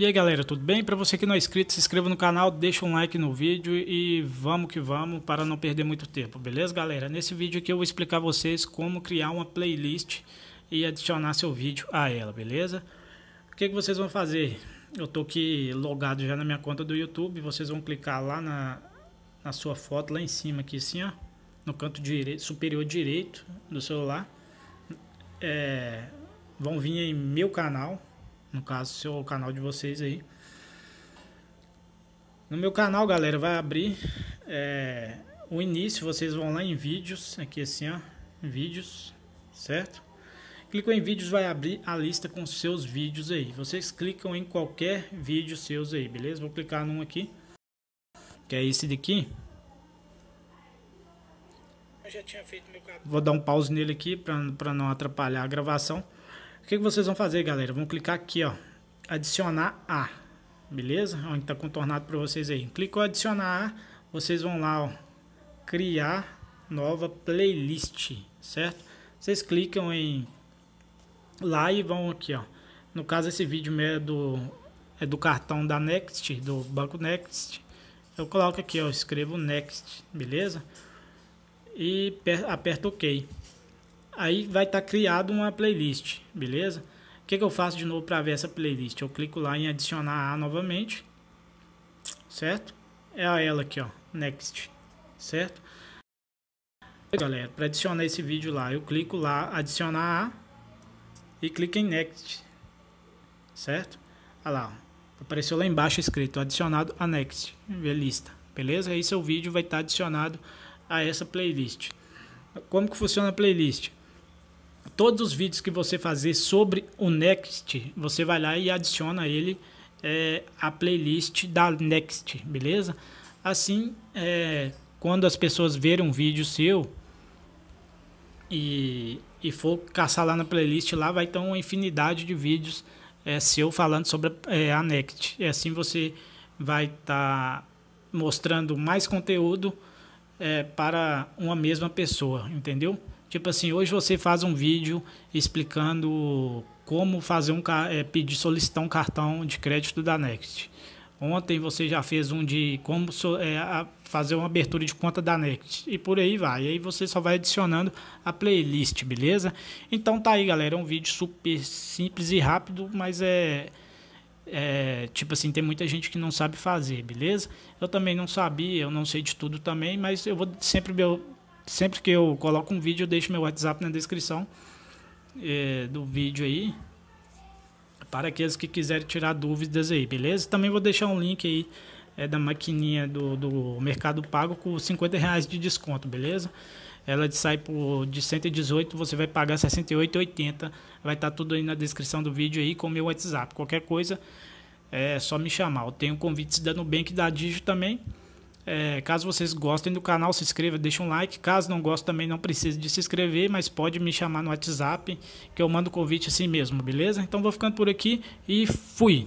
E aí galera, tudo bem? Para você que não é inscrito, se inscreva no canal, deixa um like no vídeo e vamos que vamos para não perder muito tempo, beleza galera? Nesse vídeo aqui eu vou explicar a vocês como criar uma playlist e adicionar seu vídeo a ela, beleza? O que, que vocês vão fazer? Eu tô aqui logado já na minha conta do YouTube, vocês vão clicar lá na, na sua foto, lá em cima aqui assim ó, no canto direito, superior direito do celular, é, vão vir em meu canal, no caso, seu canal de vocês aí. No meu canal, galera, vai abrir é, o início. Vocês vão lá em vídeos, aqui assim, ó, vídeos, certo? clicou em vídeos, vai abrir a lista com seus vídeos aí. Vocês clicam em qualquer vídeo seus aí, beleza? Vou clicar num aqui, que é esse daqui. Vou dar um pause nele aqui para não atrapalhar a gravação. O que, que vocês vão fazer, galera? Vão clicar aqui, ó, adicionar a, beleza? Onde está contornado para vocês aí. Clicou adicionar a, vocês vão lá, ó, criar nova playlist, certo? Vocês clicam em lá e vão aqui, ó. No caso esse vídeo é do é do cartão da Next, do Banco Next. Eu coloco aqui, ó, escrevo Next, beleza? E aperto OK. Aí vai estar tá criado uma playlist, beleza? O que, que eu faço de novo para ver essa playlist? Eu clico lá em adicionar A novamente, certo? É a ela aqui, ó, Next, certo? Galera, para adicionar esse vídeo lá, eu clico lá, adicionar A e clico em Next, certo? Olha lá, ó. apareceu lá embaixo escrito adicionado a Next, ver lista, beleza? Aí seu vídeo vai estar tá adicionado a essa playlist. Como que funciona a playlist? todos os vídeos que você fazer sobre o Next, você vai lá e adiciona ele é, playlist da Next, beleza? Assim, é, quando as pessoas verem um vídeo seu e, e for caçar lá na playlist, lá vai ter uma infinidade de vídeos é, seu falando sobre é, a Next. E assim você vai estar tá mostrando mais conteúdo é, para uma mesma pessoa, entendeu? Tipo assim, hoje você faz um vídeo explicando como fazer um é, pedir solicitar um cartão de crédito da Next. Ontem você já fez um de como so, é, a, fazer uma abertura de conta da Next e por aí vai. E aí você só vai adicionando a playlist, beleza? Então tá aí, galera, é um vídeo super simples e rápido, mas é é, tipo assim, tem muita gente que não sabe fazer, beleza? Eu também não sabia, eu não sei de tudo também, mas eu vou sempre meu, sempre que eu coloco um vídeo, eu deixo meu WhatsApp na descrição é, do vídeo aí. Para aqueles que quiserem tirar dúvidas aí, beleza? Também vou deixar um link aí é, da maquininha do, do Mercado Pago com 50 reais de desconto, beleza? Ela sai por, de 118, você vai pagar 68,80. Vai estar tá tudo aí na descrição do vídeo aí com o meu WhatsApp. Qualquer coisa é só me chamar. Eu tenho convites da Nubank e da Digio também. É, caso vocês gostem do canal, se inscreva, deixa um like. Caso não goste, também não precise de se inscrever, mas pode me chamar no WhatsApp que eu mando convite assim mesmo, beleza? Então vou ficando por aqui e fui!